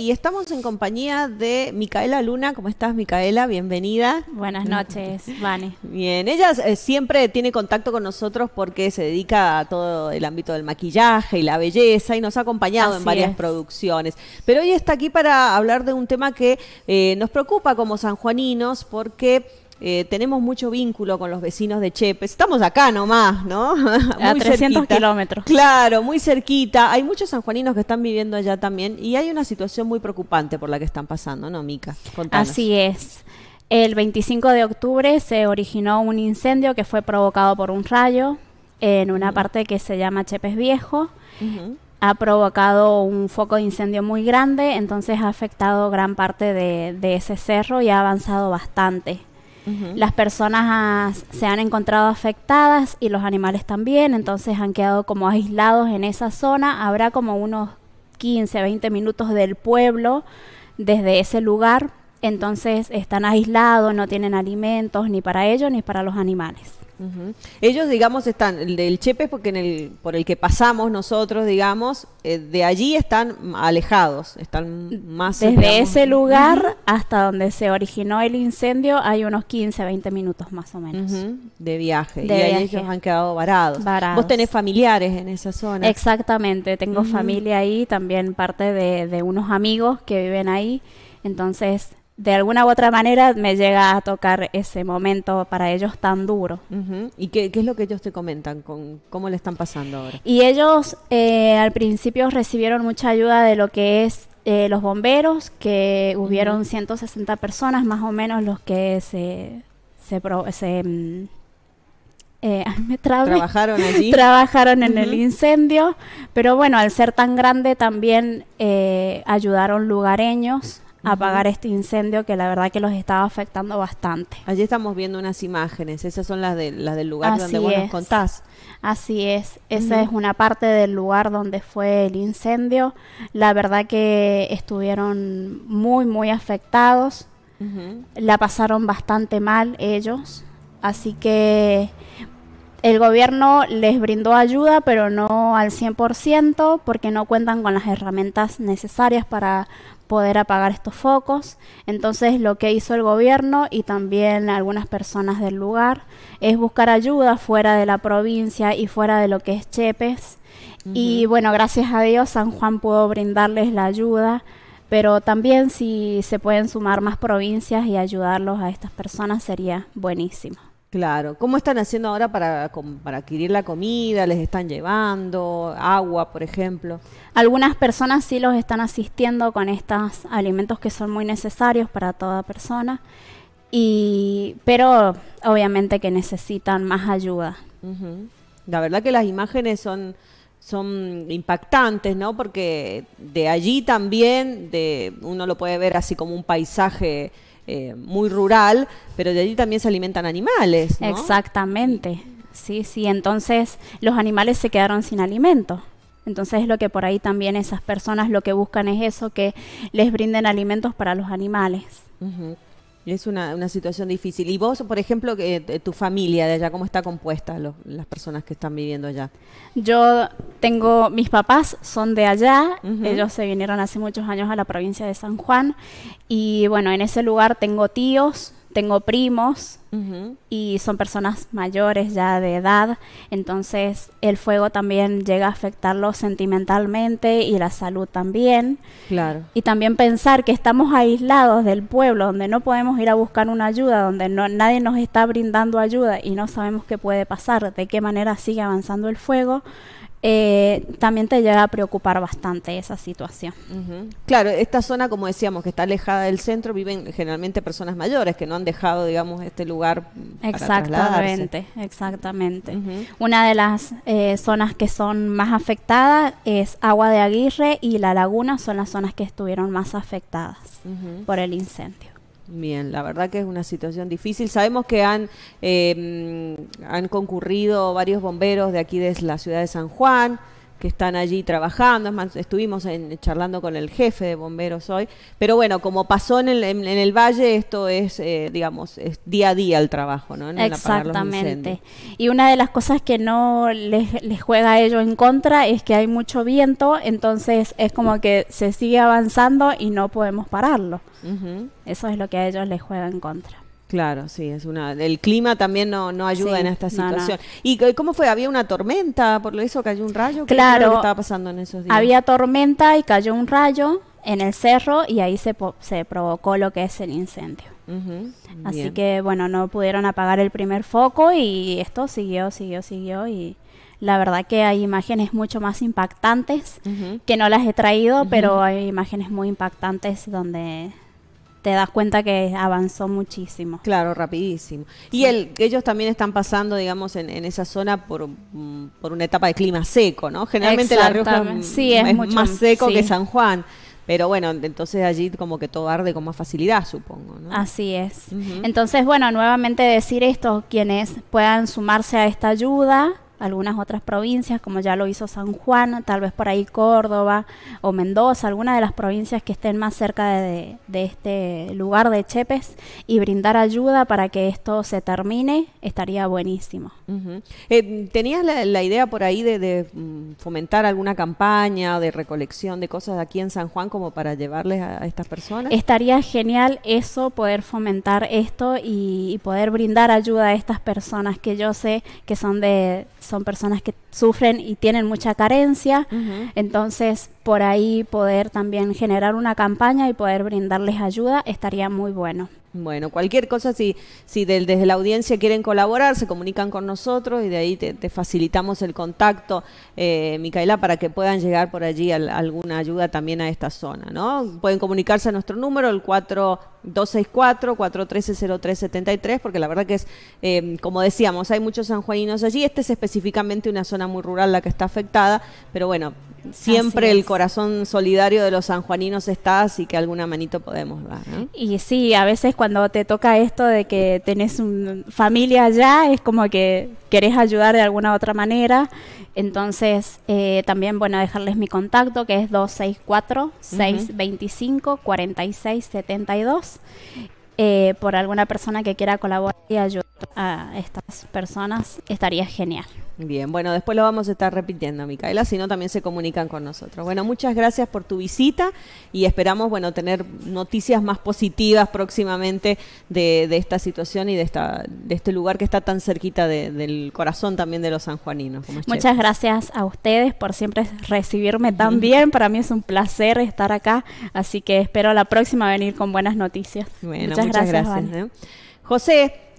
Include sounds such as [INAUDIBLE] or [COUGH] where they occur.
y estamos en compañía de Micaela Luna. ¿Cómo estás, Micaela? Bienvenida. Buenas noches, Vane. Bien, ella eh, siempre tiene contacto con nosotros porque se dedica a todo el ámbito del maquillaje y la belleza y nos ha acompañado en varias producciones. Pero hoy está aquí para hablar de un tema que eh, nos preocupa como sanjuaninos porque eh, tenemos mucho vínculo con los vecinos de Chepes. Estamos acá nomás, ¿no? [LAUGHS] A 300 kilómetros. Claro, muy cerquita. Hay muchos sanjuaninos que están viviendo allá también y hay una situación muy preocupante por la que están pasando, ¿no, Mica? Así es. El 25 de octubre se originó un incendio que fue provocado por un rayo en una parte que se llama Chepes Viejo. Ha provocado un foco de incendio muy grande, entonces ha afectado gran parte de, de ese cerro y ha avanzado bastante las personas ah, se han encontrado afectadas y los animales también, entonces han quedado como aislados en esa zona, habrá como unos 15, 20 minutos del pueblo desde ese lugar, entonces están aislados, no tienen alimentos ni para ellos ni para los animales. Ellos, digamos, están, el del Chepe, porque en el, por el que pasamos nosotros, digamos, eh, de allí están alejados, están más... Desde ese lugar hasta donde se originó el incendio hay unos 15, 20 minutos más o menos. De viaje. y ahí ellos han quedado varados. Vos tenés familiares en esa zona. Exactamente, tengo familia ahí, también parte de, de unos amigos que viven ahí. Entonces, de alguna u otra manera me llega a tocar ese momento para ellos tan duro. ¿Y qué, es lo que ellos te comentan? Con, ¿Cómo le están pasando ahora? Y ellos eh, al principio recibieron mucha ayuda de lo que es eh, los bomberos, que hubieron 160 personas más o menos los que se... se, mm, eh, [LAUGHS] trabajaron allí. [LAUGHS] trabajaron en el incendio, pero bueno, al ser tan grande también ayudaron lugareños apagar este incendio que la verdad que los estaba afectando bastante. Allí estamos viendo unas imágenes, esas son las, de, las del lugar donde vos nos contás. Así es, esa es una parte del lugar donde fue el incendio. La verdad que estuvieron muy, muy afectados, la pasaron bastante mal ellos. Así que el gobierno les brindó ayuda, pero no al 100% porque no cuentan con las herramientas necesarias para poder apagar estos focos. Entonces lo que hizo el gobierno y también algunas personas del lugar es buscar ayuda fuera de la provincia y fuera de lo que es Chepes. Y bueno, gracias a Dios San Juan pudo brindarles la ayuda pero también si se pueden sumar más provincias y ayudarlos a estas personas sería buenísimo. Claro, ¿cómo están haciendo ahora para, adquirir la comida? ¿Les están llevando agua, por ejemplo? Algunas personas sí los están asistiendo con estos alimentos que son muy necesarios para toda persona, y, pero obviamente que necesitan más ayuda. La verdad que las imágenes son, son impactantes, ¿no? Porque de allí también de, uno lo puede ver así como un paisaje eh, muy rural, pero de allí también se alimentan animales. Exactamente, sí, sí, entonces los animales se quedaron sin alimento. Entonces es lo que por ahí también esas personas lo que buscan es eso, que les brinden alimentos para los animales. Es una, situación difícil. Y vos, por ejemplo, que eh, tu familia de allá, ¿cómo está compuesta las personas que están viviendo allá? Yo tengo, mis papás son de allá, ellos se vinieron hace muchos años a la provincia de San Juan y bueno, en ese lugar tengo tíos, tengo primos y son personas mayores ya de edad, entonces el fuego también llega a afectarlos sentimentalmente y la salud también. Claro. Y también pensar que estamos aislados del pueblo, donde no podemos ir a buscar una ayuda, donde no, nadie nos está brindando ayuda y no sabemos qué puede pasar, de qué manera sigue avanzando el fuego, eh, también te llega a preocupar bastante esa situación. Claro, esta zona, como decíamos, que está alejada del centro, viven generalmente personas mayores que no han dejado, digamos, este lugar. Para exactamente, exactamente. Una de las eh, zonas que son más afectadas es Agua de Aguirre y La Laguna, son las zonas que estuvieron más afectadas por el incendio. Bien, la verdad que es una situación difícil. Sabemos que han, eh, han concurrido varios bomberos de aquí de la ciudad de San Juan que están allí trabajando, más, estuvimos charlando con el jefe de bomberos hoy, pero bueno, como pasó en el, en, el valle, esto es, eh, digamos, es día a día el trabajo, ¿no? Exactamente. y una de las cosas que no les, les juega a ellos en contra es que hay mucho viento, entonces es como que se sigue avanzando y no podemos pararlo. Eso es lo que a ellos les juega en contra. Claro, sí, es una. El clima también no, ayuda en esta situación. ¿Y cómo fue? ¿Había una tormenta? ¿Por lo eso cayó un rayo? claro. estaba pasando en esos días? Había tormenta y cayó un rayo en el cerro y ahí se, se provocó lo que es el incendio. Así que, bueno, no pudieron apagar el primer foco y esto siguió, siguió, siguió y la verdad que hay imágenes mucho más impactantes que no las he traído, pero hay imágenes muy impactantes donde te das cuenta que avanzó muchísimo. Claro, rapidísimo. Y ellos también están pasando, digamos, en, esa zona por, mm, por, una etapa de clima seco, ¿no? Generalmente La Rioja mm, es, mucho, más seco que San Juan. Pero bueno, entonces allí como que todo arde con más facilidad, supongo. ¿no? Así es. Entonces, bueno, nuevamente decir esto, quienes puedan sumarse a esta ayuda, algunas otras provincias, como ya lo hizo San Juan, tal vez por ahí Córdoba o Mendoza, alguna de las provincias que estén más cerca de, este lugar de Chepes, y brindar ayuda para que esto se termine, estaría buenísimo. Eh, ¿Tenías la, idea por ahí de, mm, fomentar alguna campaña de recolección de cosas aquí en San Juan como para llevarles a, estas personas? Estaría genial eso, poder fomentar esto y poder brindar ayuda a estas personas que yo sé que son de son personas que sufren y tienen mucha carencia, entonces por ahí poder también generar una campaña y poder brindarles ayuda estaría muy bueno. Bueno, cualquier cosa, si, si del, desde la audiencia quieren colaborar, se comunican con nosotros y de ahí te, facilitamos el contacto, eh, Micaela, para que puedan llegar por allí alguna ayuda también a esta zona, ¿no? Pueden comunicarse a nuestro número, el 4264-430373, porque la verdad que es, em, como decíamos, hay muchos sanjuaninos allí. Este es específicamente una zona muy rural la que está afectada, pero bueno, siempre el corazón solidario de los sanjuaninos está, así que alguna manito podemos dar. Y sí, a veces cuando te toca esto de que tenés un, familia allá, es como que querés ayudar de alguna otra manera. Entonces, eh, también, bueno, dejarles mi contacto, que es 264-625-4672. Eh, por alguna persona que quiera colaborar y ayudar a estas personas, estaría genial. Bien, bueno, después lo vamos a estar repitiendo, Micaela, si no también se comunican con nosotros. Bueno, muchas gracias por tu visita y esperamos, bueno, tener noticias más positivas próximamente de, esta situación y de, esta, de este lugar que está tan cerquita del corazón también de los sanjuaninos. muchas gracias a ustedes por siempre recibirme tan bien, para mí es un placer estar acá, así que espero la próxima venir con buenas noticias. muchas, gracias. ¿eh? José,